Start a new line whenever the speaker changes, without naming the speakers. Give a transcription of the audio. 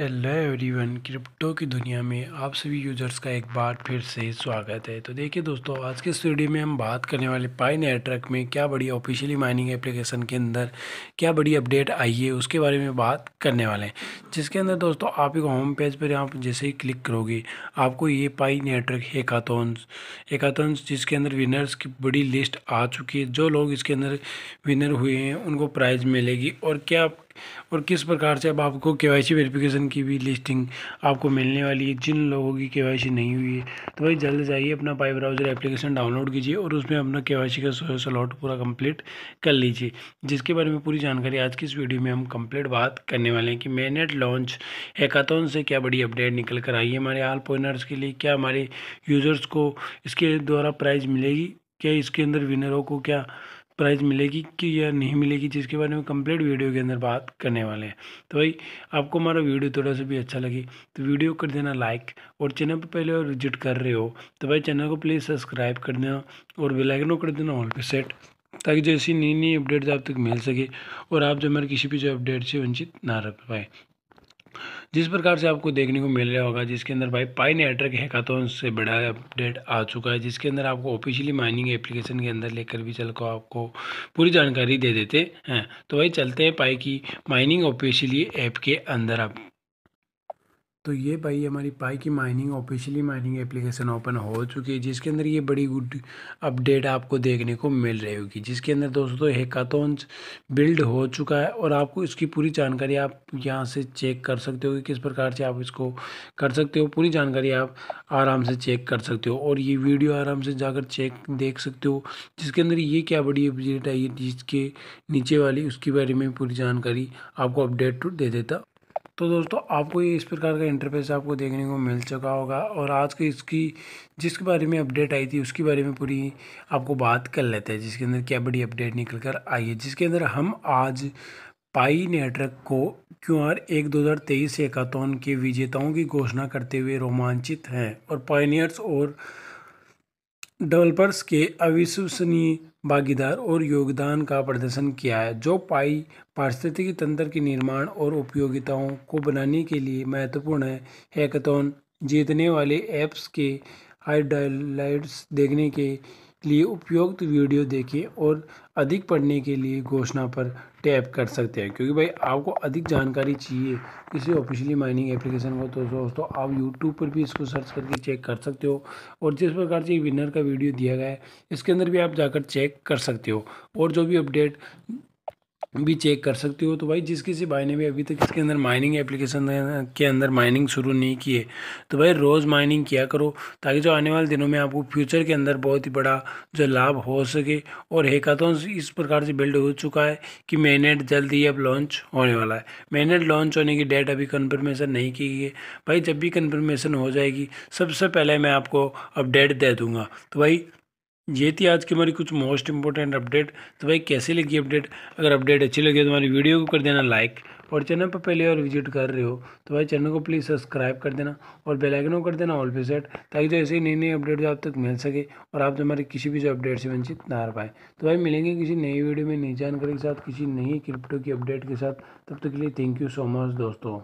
hello everyone crypto की दुनिया में आप सभी यूजर्स का एक बार फिर से स्वागत है तो देखिए दोस्तों आज के इस वीडियो में हम बात करने वाले पाई नेटवर्क में क्या बड़ी ऑफिशियली माइनिंग एप्लीकेशन के अंदर क्या बड़ी अपडेट आई है उसके बारे में बात करने वाले हैं जिसके अंदर दोस्तों आप एक होम पेज पर आप जैसे ही क्लिक करोगे आपको ये पाई नेटवर्क हेकाथॉन्स हेकाथॉन्स जिसके अंदर विनर्स की बड़ी लिस्ट आ चुकी है जो लोग इसके अंदर विनर हुए हैं उनको प्राइज़ मिलेगी और क्या और किस प्रकार से अब आपको के वाई सी वेरीफिकेशन की भी लिस्टिंग आपको मिलने वाली है जिन लोगों की के वाई सी नहीं हुई है तो भाई जल्द जाइए अपना पाई ब्राउज़र एप्लीकेशन डाउनलोड कीजिए और उसमें अपना के वाई सी का स्लॉट पूरा कंप्लीट कर लीजिए जिसके बारे में पूरी जानकारी आज की इस वीडियो में हम कंप्लीट बात करने वाले हैं कि मेनेट लॉन्च हैकाथॉन से क्या बड़ी अपडेट निकल कर आई है हमारे आल पॉइनर्स के लिए क्या हमारे यूज़र्स को इसके द्वारा प्राइज़ मिलेगी क्या इसके अंदर विनरों को क्या प्राइज़ मिलेगी कि या नहीं मिलेगी जिसके बारे में कंप्लीट वीडियो के अंदर बात करने वाले हैं तो भाई आपको हमारा वीडियो थोड़ा सा भी अच्छा लगे तो वीडियो कर देना लाइक और चैनल पर पहले और विजिट कर रहे हो तो भाई चैनल को प्लीज़ सब्सक्राइब कर देना और बेलाइकन को कर देना ऑल पे सेट ताकि जैसी नई नई अपडेट्स आप तक मिल सके और आप जो हमारे किसी भी जो अपडेट से वंचित ना रख पाए जिस प्रकार से आपको देखने को मिल रहा होगा जिसके अंदर भाई पाई नेटवर्क हैकाथॉन से बड़ा अपडेट आ चुका है जिसके अंदर आपको ऑफिशियली माइनिंग एप्लीकेशन के अंदर लेकर भी चल को आपको पूरी जानकारी दे देते हैं तो भाई चलते हैं पाई की माइनिंग ऑफिशियली ऐप के अंदर आप तो ये भाई हमारी पाई की mining officially mining application open हो चुकी है जिसके अंदर ये बड़ी गुड अपडेट आपको देखने को मिल रही होगी जिसके अंदर दोस्तों हैकाथॉन्स तो बिल्ड हो चुका है और आपको इसकी पूरी जानकारी आप यहाँ से चेक कर सकते हो कि किस प्रकार से आप इसको कर सकते हो पूरी जानकारी आप आराम से चेक कर सकते हो और ये वीडियो आराम से जाकर चेक देख सकते हो जिसके अंदर ये क्या बड़ी अपडेट आई है जिसके नीचे वाली उसके बारे में पूरी जानकारी आपको अपडेट दे देता तो दोस्तों आपको ये इस प्रकार का इंटरफेस आपको देखने को मिल चुका होगा और आज की इसकी जिसके बारे में अपडेट आई थी उसके बारे में पूरी आपको बात कर लेते हैं जिसके अंदर क्या बड़ी अपडेट निकल कर आई है जिसके अंदर हम आज पाई नेटवर्क को क्यू आर एक दो हज़ार तेईस एकातौन के विजेताओं की घोषणा करते हुए रोमांचित हैं और पाइनियर्स और डेवलपर्स के अविश्वसनीय भागीदार और योगदान का प्रदर्शन किया है जो पाई पारिस्थितिकी तंत्र के निर्माण और उपयोगिताओं को बनाने के लिए महत्वपूर्ण है हैकथॉन जीतने वाले ऐप्स के हाइडलाइट्स देखने के लिए उपयुक्त वीडियो देखें और अधिक पढ़ने के लिए घोषणा पर टैप कर सकते हैं क्योंकि भाई आपको अधिक जानकारी चाहिए किसी ऑफिशियली माइनिंग एप्लीकेशन को तो दोस्तों आप यूट्यूब पर भी इसको सर्च करके चेक कर सकते हो और जिस प्रकार से विनर का वीडियो दिया गया है इसके अंदर भी आप जाकर चेक कर सकते हो और जो भी अपडेट भी चेक कर सकते हो तो भाई जिस किसी भाई ने भी अभी तक इसके अंदर माइनिंग एप्लीकेशन के अंदर माइनिंग शुरू नहीं की है तो भाई रोज़ माइनिंग किया करो ताकि जो आने वाले दिनों में आपको फ्यूचर के अंदर बहुत ही बड़ा जो लाभ हो सके और हैकाथॉन इस प्रकार से बिल्ड हो चुका है कि मेनेट जल्द ही अब लॉन्च होने वाला है मेनेट लॉन्च होने की डेट अभी कन्फर्मेशन नहीं की गई है भाई जब भी कन्फर्मेशन हो जाएगी सबसे पहले मैं आपको अपडेट दे दूँगा तो भाई ये थी आज की हमारी कुछ मोस्ट इंपॉर्टेंट अपडेट तो भाई कैसी लगी अपडेट अगर अपडेट अच्छी लगी तो हमारी वीडियो को कर देना लाइक और चैनल पर पहले और विजिट कर रहे हो तो भाई चैनल को प्लीज़ सब्सक्राइब कर देना और बेल आइकन को कर देना ऑल पे सेट ताकि जो ऐसे ही नई नई अपडेट जो आप तक मिल सके और आप जो हमारे किसी भी जो अपडेट से वंचित ना रह पाए तो भाई मिलेंगे किसी नई वीडियो में नई जानकारी के साथ किसी नई क्रिप्टो की अपडेट के साथ तब तक के लिए थैंक यू सो मच दोस्तों